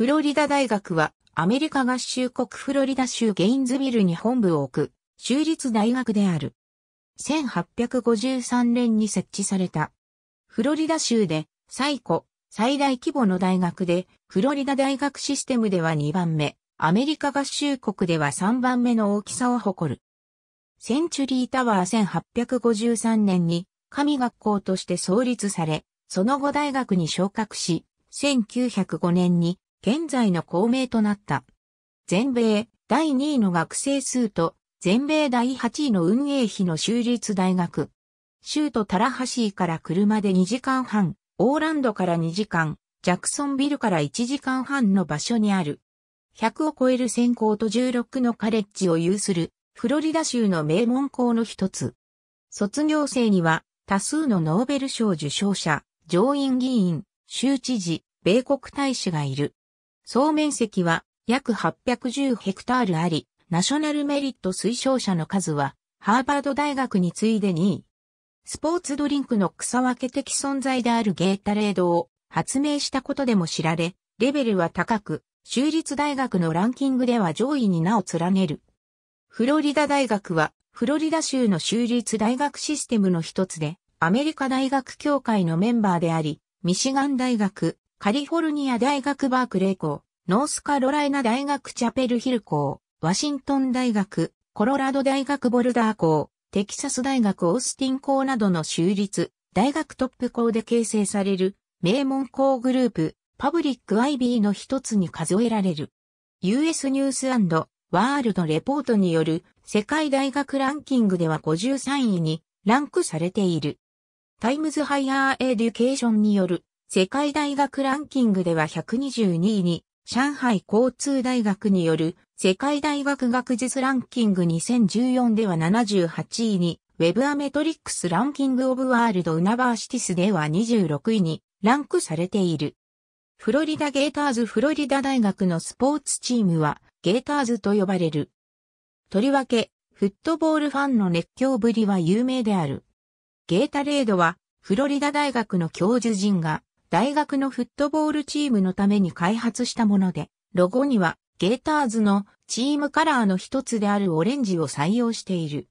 フロリダ大学はアメリカ合衆国フロリダ州ゲインズビルに本部を置く州立大学である。1853年に設置された。フロリダ州で最古、最大規模の大学で、フロリダ大学システムでは2番目、アメリカ合衆国では3番目の大きさを誇る。センチュリータワー1853年に神学校として創立され、その後大学に昇格し、1905年に現在の公明となった。全米第2位の学生数と全米第8位の運営費の州立大学。州都タラハシーから車で2時間半、オーランドから2時間、ジャクソンビルから1時間半の場所にある。100を超える専攻と16のカレッジを有する、フロリダ州の名門校の一つ。卒業生には、多数のノーベル賞受賞者、上院議員、州知事、米国大使がいる。総面積は約810ヘクタールあり、ナショナルメリット推奨者の数は、ハーバード大学に次いで2位。スポーツドリンクの草分け的存在であるゲータレードを発明したことでも知られ、レベルは高く、州立大学のランキングでは上位に名を連ねる。フロリダ大学は、フロリダ州の州立大学システムの一つで、アメリカ大学協会のメンバーであり、ミシガン大学、カリフォルニア大学バークレー校、ノースカロライナ大学チャペルヒル校、ワシントン大学、コロラド大学ボルダー校、テキサス大学オースティン校などの州立、大学トップ校で形成される、名門校グループ、パブリック IB の一つに数えられる。US ニュースワールドレポートによる世界大学ランキングでは53位にランクされている。タイムズハイヤーエデュケーションによる世界大学ランキングでは122位に、上海交通大学による世界大学学術ランキング2014では78位に、ウェブアメトリックスランキングオブワールドウナバーシティスでは26位にランクされている。フロリダゲーターズフロリダ大学のスポーツチームはゲーターズと呼ばれる。とりわけ、フットボールファンの熱狂ぶりは有名である。ゲータレードはフロリダ大学の教授陣が大学のフットボールチームのために開発したもので、ロゴにはゲーターズのチームカラーの一つであるオレンジを採用している。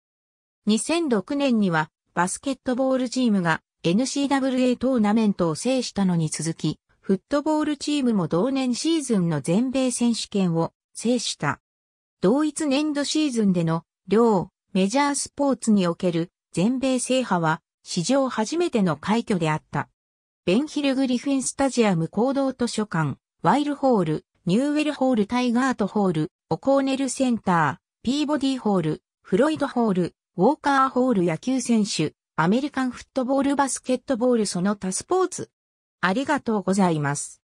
2006年にはバスケットボールチームが n c w a トーナメントを制したのに続き、フットボールチームも同年シーズンの全米選手権を制した。同一年度シーズンでの両メジャースポーツにおける全米制覇は史上初めての快挙であった。ベンヒルグリフィンスタジアム行動図書館、ワイルホール、ニューウェルホールタイガートホール、オコーネルセンター、ピーボディホール、フロイドホール、ウォーカーホール野球選手、アメリカンフットボールバスケットボールその他スポーツ。ありがとうございます。